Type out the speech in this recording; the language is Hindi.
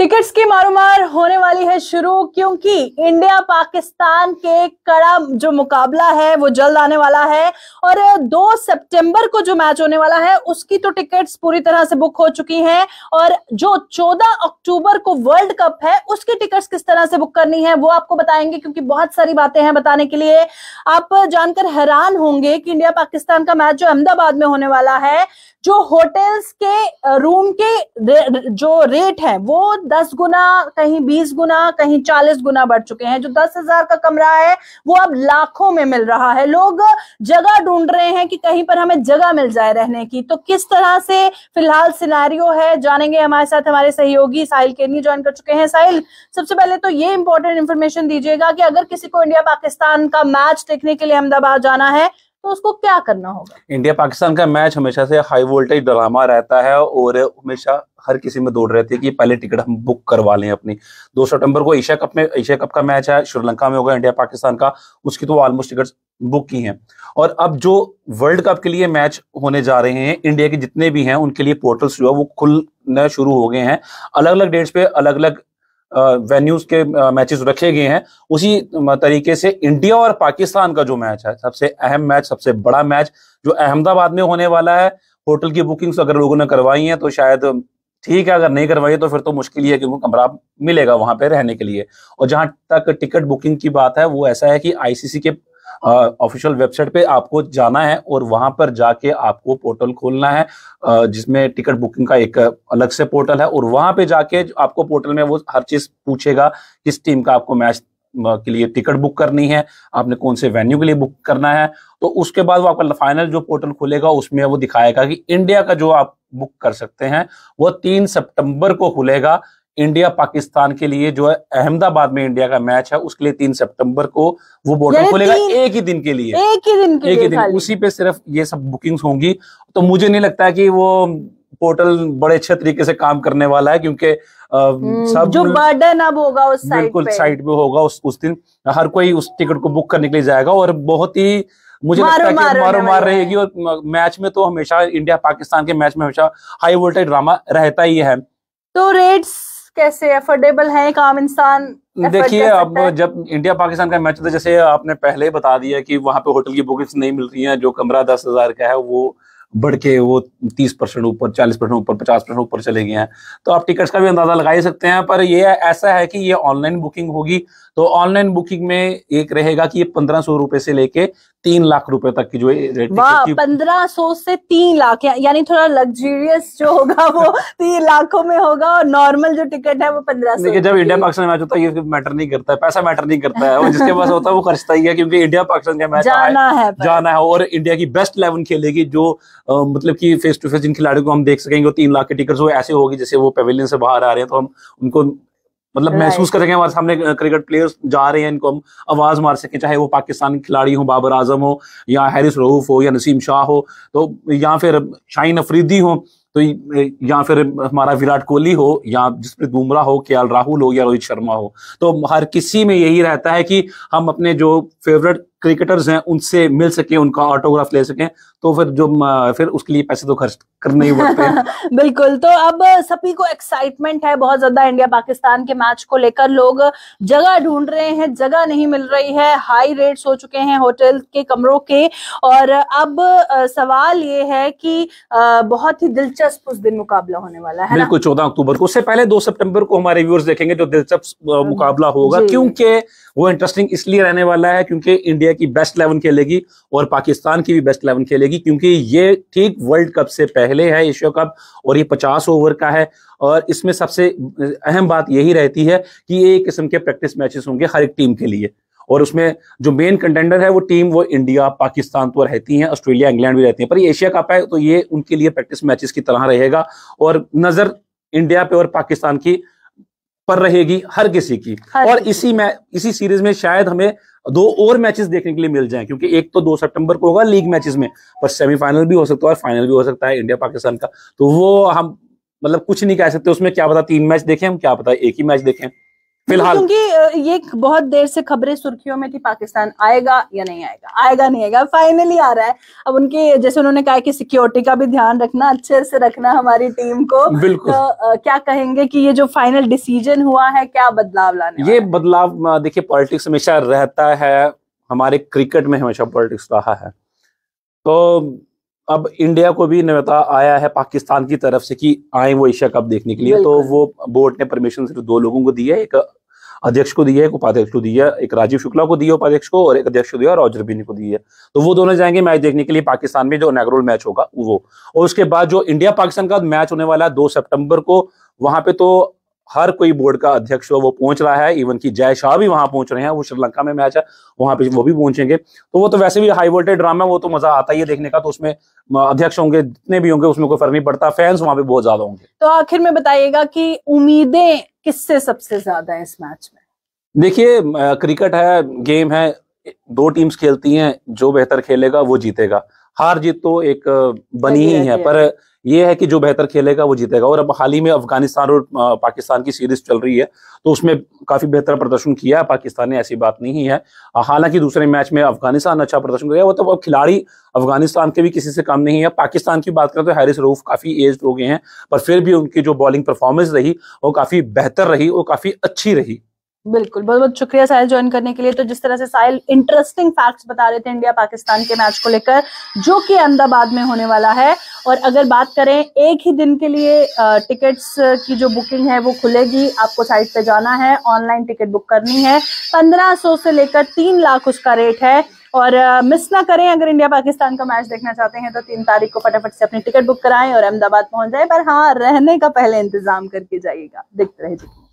टिकट्स की मारोमार होने वाली है शुरू क्योंकि इंडिया पाकिस्तान के कड़ा जो मुकाबला है वो जल्द आने वाला है और 2 सितंबर को जो मैच होने वाला है उसकी तो टिकट्स पूरी तरह से बुक हो चुकी हैं और जो 14 अक्टूबर को वर्ल्ड कप है उसकी टिकट्स किस तरह से बुक करनी है वो आपको बताएंगे क्योंकि बहुत सारी बातें हैं बताने के लिए आप जानकर हैरान होंगे कि इंडिया पाकिस्तान का मैच जो अहमदाबाद में होने वाला है जो होटल्स के रूम के रे, जो रेट है वो दस गुना कहीं बीस गुना कहीं चालीस गुना बढ़ चुके हैं जो दस हजार का कमरा है वो अब लाखों में मिल रहा है लोग जगह ढूंढ रहे हैं कि कहीं पर हमें जगह मिल जाए रहने की तो किस तरह से फिलहाल सिनारियो है जानेंगे हमारे साथ हमारे सहयोगी साहिल केरनी ज्वाइन कर चुके हैं साहिल सबसे पहले तो ये इंपॉर्टेंट इन्फॉर्मेशन दीजिएगा कि अगर किसी को इंडिया पाकिस्तान का मैच देखने के लिए अहमदाबाद जाना है तो उसको क्या करना होगा इंडिया पाकिस्तान का मैच हमेशा से हाई वोल्टेज ड्रामा रहता है और हमेशा हर किसी में दौड़ रहती है कि पहले टिकट हम बुक करवा लें अपनी दो सितंबर को एशिया कप में एशिया कप का मैच है श्रीलंका में होगा इंडिया पाकिस्तान का उसकी तो ऑलमोस्ट टिकट बुक की हैं और अब जो वर्ल्ड कप के लिए मैच होने जा रहे हैं इंडिया के जितने भी हैं उनके लिए पोर्टल्स जो है वो खुलना शुरू हो गए हैं अलग अलग डेट्स पे अलग अलग वेन्यूज के मैचेस रखे गए हैं उसी तरीके से इंडिया और पाकिस्तान का जो मैच है सबसे अहम मैच सबसे बड़ा मैच जो अहमदाबाद में होने वाला है होटल की बुकिंग्स अगर लोगों ने करवाई हैं तो शायद ठीक है अगर नहीं करवाई तो फिर तो मुश्किल ही है क्योंकि कमरा मिलेगा वहां पर रहने के लिए और जहां तक टिकट बुकिंग की बात है वो ऐसा है कि आईसीसी के ऑफिशियल वेबसाइट पे आपको जाना है और वहां पर जाके आपको पोर्टल खोलना है जिसमें टिकट बुकिंग का एक अलग से पोर्टल है और वहां पे जाके आपको पोर्टल में वो हर चीज पूछेगा किस टीम का आपको मैच के लिए टिकट बुक करनी है आपने कौन से वेन्यू के लिए बुक करना है तो उसके बाद वो आपका फाइनल जो पोर्टल खुलेगा उसमें वो दिखाएगा कि इंडिया का जो आप बुक कर सकते हैं वो तीन सितंबर को खुलेगा इंडिया पाकिस्तान के लिए जो है अहमदाबाद में इंडिया का मैच है उसके लिए तीन सितंबर को वो बॉर्डर खोलेगा एक ही दिन के लिए एक ही दिन के एक ही दिन उसी पे सिर्फ ये सब बुकिंग्स होंगी तो मुझे नहीं लगता कि वो पोर्टल बड़े अच्छे तरीके से काम करने वाला है क्योंकि हम्म, सब जो बर्डन अब होगा उस बिल्कुल साइड में होगा उस उस दिन हर कोई उस टिकट को बुक करने के लिए जाएगा और बहुत ही मुझे मारो, लगता है कि मारो मार रहेगी और मैच में तो हमेशा इंडिया पाकिस्तान के मैच में हमेशा हाई वोल्टेज ड्रामा रहता ही है तो रेट्स कैसे अफोर्डेबल है एक आम इंसान देखिए अब जब इंडिया पाकिस्तान का मैच था जैसे आपने पहले बता दिया कि वहाँ पे होटल की बुकिंग्स नहीं मिल रही हैं जो कमरा दस हजार का है वो बढ़ के वो तीस परसेंट ऊपर चालीस परसेंट ऊपर पचास परसेंट ऊपर चले गए हैं तो आप टिकट्स का भी अंदाजा लगा ही सकते हैं पर ये ऐसा है कि ये ऑनलाइन बुकिंग होगी तो ऑनलाइन बुकिंग में एक रहेगा कि ये पंद्रह सौ रुपए से लेके तीन लाख रुपए तक की जो रेट पंद्रह सौ से तीन लाख यानी थोड़ा लग्जरियस जो होगा वो तीन लाखों में होगा और नॉर्मल जो टिकट है वो पंद्रह सौ जब इंडिया पाकिस्तान मैच होता है ये मैटर नहीं करता है पैसा मैटर नहीं करता है और जिसके पास होता है वो खर्चता ही है क्योंकि इंडिया पाकिस्तान का मैच जाना है जाना है और इंडिया की बेस्ट इलेवन खेलेगी जो मतलब कि फेस टू फेस जिन खिलाड़ियों को हम देख सकेंगे वो तीन लाख के टिकट वो ऐसे होगी जैसे वो पेविलियन से बाहर आ रहे हैं तो हम उनको मतलब महसूस करेंगे हमारे सामने क्रिकेट प्लेयर्स जा रहे हैं इनको हम आवाज मार सकें चाहे वो पाकिस्तान खिलाड़ी हो बाबर आजम हो या हैरिस रऊफ हो या नसीम शाह हो तो या फिर शाहीन अफरीदी हो तो या फिर हमारा विराट कोहली हो या जसप्रीत बुमराह हो के राहुल हो या रोहित शर्मा हो तो हर किसी में यही रहता है कि हम अपने जो फेवरेट क्रिकेटर्स हैं उनसे मिल सके उनका ऑटोग्राफ ले सके तो फिर जो फिर उसके लिए पैसे तो खर्च करने ही पड़ते हैं बिल्कुल तो अब सभी को एक्साइटमेंट है बहुत ज्यादा इंडिया पाकिस्तान के मैच को लेकर लोग जगह ढूंढ रहे हैं जगह नहीं मिल रही है हाई रेट्स हो चुके हैं होटल के कमरों के और अब सवाल ये है कि बहुत ही दिलचस्प उस दिन मुकाबला होने वाला है बिल्कुल चौदह अक्टूबर को उससे पहले दो सेप्टेम्बर को हमारे व्यूअर्स देखेंगे जो दिलचस्प हम्म, मुकाबला होगा क्योंकि वो इंटरेस्टिंग इसलिए रहने वाला है क्योंकि इंडिया है कि बेस्ट इलेवन खेलेगी और पाकिस्तान की भी बेस्ट इलेवन खेलेगी क्योंकि ये ठीक वर्ल्ड कप से पहले है एशिया कप और ये पचास ओवर का है और इसमें सबसे अहम बात यही रहती है कि ये एक किस्म के प्रैक्टिस मैचेस होंगे हर एक टीम के लिए और उसमें जो मेन कंटेंडर है वो टीम वो इंडिया पाकिस्तान तो रहती हैं ऑस्ट्रेलिया इंग्लैंड भी रहती हैं पर ये एशिया कप है तो ये उनके लिए प्रैक्टिस मैचेस की तरह रहेगा और नजर इंडिया पे और पाकिस्तान की पर रहेगी हर किसी की हर और इसी में इसी सीरीज में शायद हमें दो और मैचेस देखने के लिए मिल जाए क्योंकि एक तो दो सितंबर को होगा लीग मैचेस में पर सेमीफाइनल भी हो सकता है और फाइनल भी हो सकता है इंडिया पाकिस्तान का तो वो हम मतलब कुछ नहीं कह सकते उसमें क्या पता तीन मैच देखें हम क्या पता एक ही मैच देखें फिलहाल क्योंकि ये बहुत देर से खबरें सुर्खियों में थी पाकिस्तान आएगा या नहीं आएगा आएगा नहीं आएगा फाइनली आ रहा है अब उनके जैसे उन्होंने कहा कि सिक्योरिटी का भी ध्यान रखना अच्छे से रखना हमारी टीम को बिल्कुल तो, क्या कहेंगे कि ये जो फाइनल डिसीजन हुआ है क्या बदलाव लाने ये बदलाव देखिये पॉलिटिक्स हमेशा रहता है हमारे क्रिकेट में हमेशा पॉलिटिक्स रहा है तो अब इंडिया को भी न्यौता आया है पाकिस्तान की तरफ से कि आए वो एशिया कप देखने के लिए तो वो बोर्ड ने परमिशन सिर्फ दो लोगों को दी है एक अध्यक्ष को दिया है एक उपाध्यक्ष को दिया एक राजीव शुक्ला को दिया उपाध्यक्ष को और एक अध्यक्ष को दिया और बिनी को दिया तो वो दोनों जाएंगे मैच देखने के लिए पाकिस्तान में जो नेगरोल मैच होगा वो और उसके बाद जो इंडिया पाकिस्तान का मैच होने वाला है दो सेप्टेम्बर को वहां पे तो हर कोई बोर्ड का अध्यक्ष वो पहुंच रहा है इवन की जय शाह भी वहां पहुंच रहे हैं वो श्रीलंका में मैच है वहां पे वो भी पहुंचेंगे तो वो तो वैसे भी हाई वोल्टेज ड्रामा वो तो मजा आता ही है देखने का तो उसमें अध्यक्ष होंगे जितने भी होंगे उसमें कोई फर्क नहीं पड़ता फैंस वहां पे बहुत ज्यादा होंगे तो आखिर में बताइएगा कि उम्मीदें किससे सबसे ज्यादा है इस मैच में देखिए क्रिकेट है गेम है दो टीम्स खेलती हैं जो बेहतर खेलेगा वो जीतेगा हार जीत तो एक बनी ही है पर ये है कि जो बेहतर खेलेगा वो जीतेगा और अब हाल ही में अफगानिस्तान और पाकिस्तान की सीरीज चल रही है तो उसमें काफी बेहतर प्रदर्शन किया है पाकिस्तान ने ऐसी बात नहीं है हालांकि दूसरे मैच में अफगानिस्तान अच्छा प्रदर्शन किया वो मतलब तो अब खिलाड़ी अफगानिस्तान के भी किसी से कम नहीं है पाकिस्तान की बात करें तो हैरिस रूफ काफी एज हो गए हैं पर फिर भी उनकी जो बॉलिंग परफॉर्मेंस रही वो काफी बेहतर रही और काफी अच्छी रही बिल्कुल बहुत बहुत शुक्रिया साहिल ज्वाइन करने के लिए तो जिस तरह से साहिल इंटरेस्टिंग फैक्ट्स बता रहे थे इंडिया पाकिस्तान के मैच को लेकर जो कि अहमदाबाद में होने वाला है और अगर बात करें एक ही दिन के लिए टिकट्स की जो बुकिंग है वो खुलेगी आपको साइट पे जाना है ऑनलाइन टिकट बुक करनी है पंद्रह से लेकर तीन लाख उसका रेट है और मिस ना करें अगर इंडिया पाकिस्तान का मैच देखना चाहते हैं तो तीन तारीख को फटाफट से अपनी टिकट बुक कराएं और अहमदाबाद पहुंच जाए पर हाँ रहने का पहले इंतजाम करके जाइएगा देखते रहिए